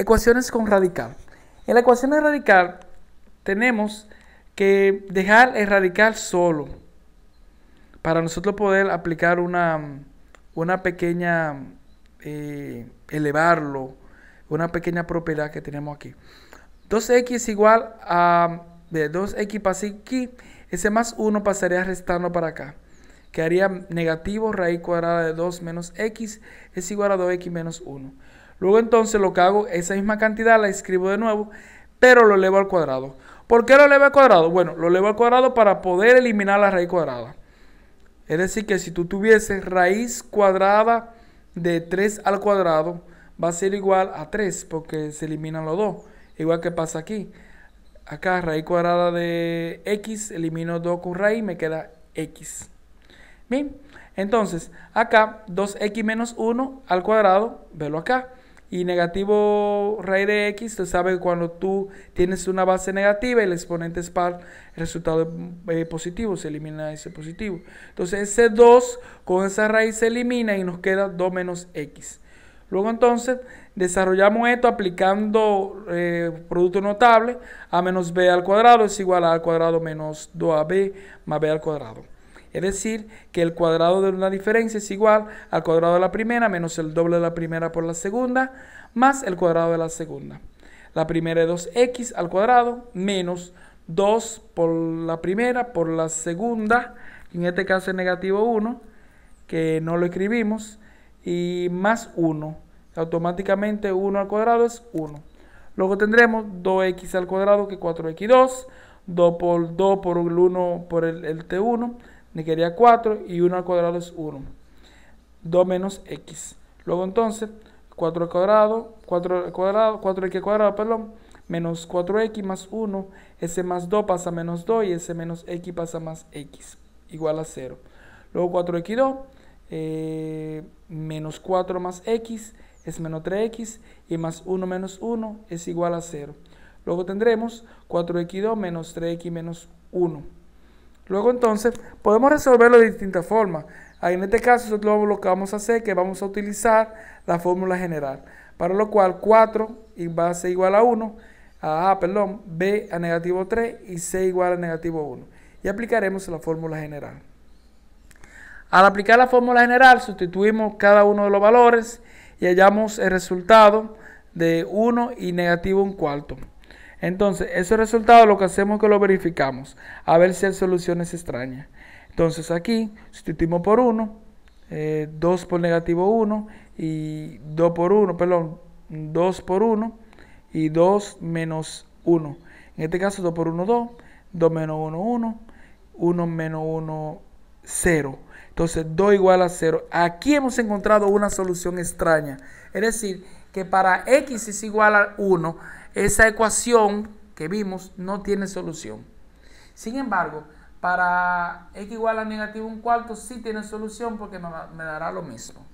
Ecuaciones con radical. En la ecuación de radical tenemos que dejar el radical solo para nosotros poder aplicar una, pequeña, eh, elevarlo, una pequeña propiedad que tenemos aquí. 2x es igual a de 2x pasa aquí, ese más 1 pasaría restando para acá. Quedaría negativo raíz cuadrada de 2 menos x es igual a 2x menos 1. Luego entonces lo que hago, esa misma cantidad la escribo de nuevo, pero lo elevo al cuadrado. ¿Por qué lo elevo al cuadrado? Bueno, lo elevo al cuadrado para poder eliminar la raíz cuadrada. Es decir, que si tú tuvieses raíz cuadrada de 3 al cuadrado, va a ser igual a 3, porque se eliminan los dos. Igual que pasa aquí. Acá raíz cuadrada de x, elimino 2 con raíz, me queda x. Bien, entonces acá 2x menos 1 al cuadrado, velo acá. Y negativo raíz de x, tú sabes que cuando tú tienes una base negativa, el exponente es par, el resultado es eh, positivo, se elimina ese positivo. Entonces ese 2 con esa raíz se elimina y nos queda 2 menos x. Luego entonces desarrollamos esto aplicando eh, producto notable. A menos b al cuadrado es igual a al cuadrado menos 2ab más b al cuadrado. Es decir, que el cuadrado de una diferencia es igual al cuadrado de la primera menos el doble de la primera por la segunda más el cuadrado de la segunda. La primera es 2x al cuadrado menos 2 por la primera por la segunda, en este caso es negativo 1, que no lo escribimos, y más 1. Automáticamente 1 al cuadrado es 1. Luego tendremos 2x al cuadrado que es 4x2, 2 por 2 por el 1 por el t1, me 4 y 1 al cuadrado es 1. 2 menos x. Luego entonces, 4 al cuadrado, 4 al cuadrado, 4x al cuadrado, perdón, menos 4x más 1, s más 2 pasa a menos 2 y ese menos x pasa a más x, igual a 0. Luego 4x2, eh, menos 4 más x es menos 3x y más 1 menos 1 es igual a 0. Luego tendremos 4x2 menos 3x menos 1. Luego entonces podemos resolverlo de distintas formas. en este caso nosotros lo que vamos a hacer es que vamos a utilizar la fórmula general. Para lo cual 4 va a ser igual a 1, a, perdón, b a negativo 3 y c igual a negativo 1. Y aplicaremos la fórmula general. Al aplicar la fórmula general sustituimos cada uno de los valores y hallamos el resultado de 1 y negativo un cuarto. Entonces, ese resultado lo que hacemos es que lo verificamos, a ver si hay soluciones extrañas. Entonces aquí sustituimos por 1, 2 eh, por negativo 1 y 2 por 1, perdón, 2 por 1 y 2 menos 1. En este caso 2 por 1, 2, 2 menos 1, 1, 1 menos 1, 0. Entonces 2 igual a 0. Aquí hemos encontrado una solución extraña. Es decir, que para x es igual a 1, esa ecuación que vimos no tiene solución. Sin embargo, para x igual a negativo un cuarto sí tiene solución porque me dará lo mismo.